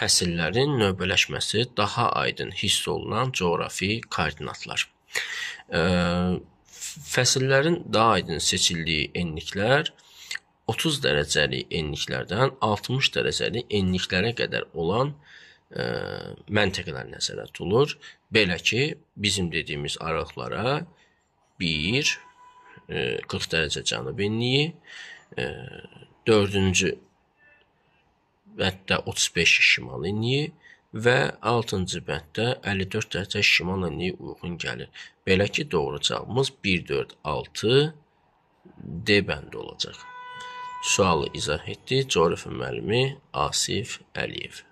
fəsillərin növbələşməsi daha aydın hiss olunan coğrafi koordinatlar. Fəsillərin daha aydın seçildiyi enliklər 30 dərəcəlik enliklərdən 60 dərəcəlik enliklərə qədər olan ə, məntəqələr nəzərə tutulur. Belə ki, bizim dediyimiz aralıqlara 1 40 dərəcə cənub enliyi, 4-cü bənddə 35 şimal enliyi və 6-cı bənddə 54 dərəcə şimal enliyi uyğun gəlir. Belə ki, doğru cavabımız 1 4 6 D bəndi olacaq. Sualı izah etdi coğrafiya müəllimi Asif Əliyev.